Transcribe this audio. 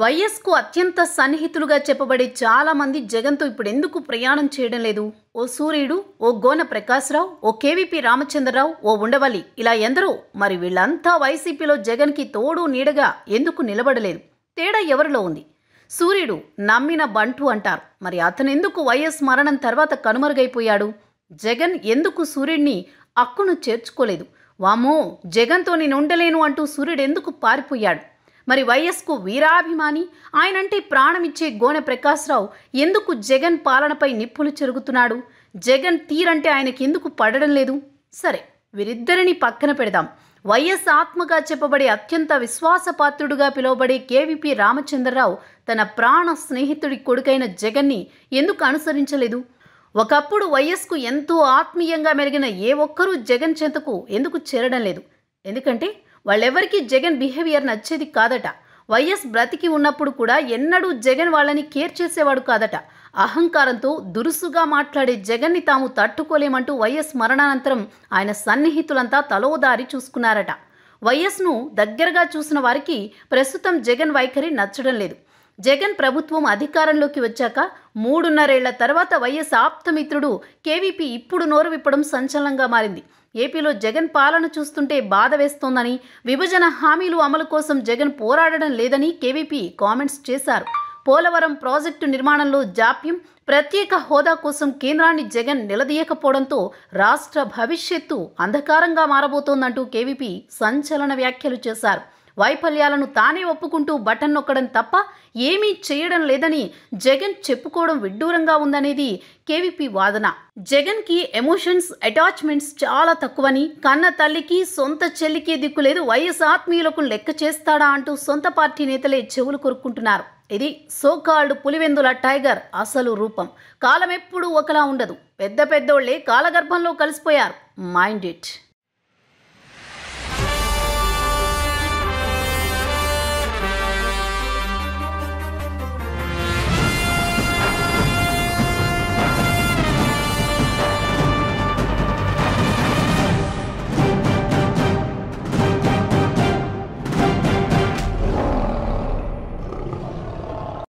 వైఎస్కు అత్యంత సన్నిహితులుగా చెప్పబడే చాలామంది జగన్తో ఇప్పుడు ఎందుకు ప్రయాణం చేయడం లేదు ఓ సూర్యుడు ఓ గోన ప్రకాశ్రావు ఓ కేవీపీ రామచంద్రరావు ఓ ఉండవల్లి ఇలా ఎందరో మరి వీళ్ళంతా వైసీపీలో జగన్కి తోడు నీడగా ఎందుకు నిలబడలేదు తేడా ఎవరిలో ఉంది సూర్యుడు నమ్మిన బంటు అంటారు మరి అతను ఎందుకు వైఎస్ మరణం తర్వాత కనుమరుగైపోయాడు జగన్ ఎందుకు సూర్యుడిని అక్కును చేర్చుకోలేదు వామో జగన్తో నేను ఉండలేను అంటూ సూర్యుడు ఎందుకు పారిపోయాడు మరి వైఎస్కు వీరాభిమాని ఆయనంటే ప్రాణమిచ్చే గోనె ప్రకాశ్రావు ఎందుకు జగన్ పాలనపై నిప్పులు చెరుగుతున్నాడు జగన్ తీరంటే ఆయనకి ఎందుకు పడడం లేదు సరే వీరిద్దరిని పక్కన పెడదాం వైఎస్ ఆత్మగా చెప్పబడే అత్యంత విశ్వాసపాత్రుడుగా పిలువబడే కేవీపీ రామచంద్రరావు తన ప్రాణ స్నేహితుడి కొడుకైన జగన్ని ఎందుకు అనుసరించలేదు ఒకప్పుడు వైఎస్కు ఎంతో ఆత్మీయంగా మెరిగిన ఏ ఒక్కరూ జగన్ చెంతకు ఎందుకు చేరడం లేదు ఎందుకంటే వాళ్ళెవరికి జగన్ బిహేవియర్ నచ్చేది కాదట వైఎస్ బ్రతికి ఉన్నప్పుడు కూడా ఎన్నడూ జగన్ వాళ్ళని కేర్ చేసేవాడు కాదట అహంకారంతో దురుసుగా మాట్లాడే జగన్ని తాము తట్టుకోలేమంటూ వైఎస్ మరణానంతరం ఆయన సన్నిహితులంతా తలోదారి చూసుకున్నారట వైఎస్ను దగ్గరగా చూసిన వారికి ప్రస్తుతం జగన్ వైఖరి నచ్చడం లేదు జగన్ ప్రభుత్వం అధికారంలోకి వచ్చాక మూడున్నరేళ్ల తర్వాత వైఎస్ ఆప్తమిత్రుడు కేవీపీ ఇప్పుడు నోరు విప్పడం సంచలనంగా మారింది ఏపీలో జగన్ పాలన చూస్తుంటే బాధ వేస్తోందని విభజన హామీలు అమలు కోసం జగన్ పోరాడడం లేదని కేవీపీ కామెంట్స్ చేశారు పోలవరం ప్రాజెక్టు నిర్మాణంలో జాప్యం ప్రత్యేక హోదా కోసం కేంద్రాన్ని జగన్ నిలదీయకపోవడంతో రాష్ట్ర భవిష్యత్తు అంధకారంగా మారబోతోందంటూ కేవీపీ సంచలన వ్యాఖ్యలు చేశారు వైఫల్యాలను తానే ఒప్పుకుంటూ బటన్ నొక్కడం తప్ప ఏమీ చేయడం లేదని జగన్ చెప్పుకోవడం విడ్డూరంగా ఉందనేది కేవీపీ వాదన జగన్కి ఎమోషన్స్ అటాచ్మెంట్స్ చాలా తక్కువని కన్న తల్లికి సొంత చెల్లికి దిక్కులేదు వైఎస్ ఆత్మీయులకు లెక్క చేస్తాడా అంటూ సొంత పార్టీ నేతలే చెవులు కొరుక్కుంటున్నారు ఇది సోకాల్డ్ పులివెందుల టైగర్ అసలు రూపం కాలం ఎప్పుడూ ఒకలా ఉండదు పెద్ద పెద్దోళ్లే కాలగర్భంలో కలిసిపోయారు మైండ్ ఇట్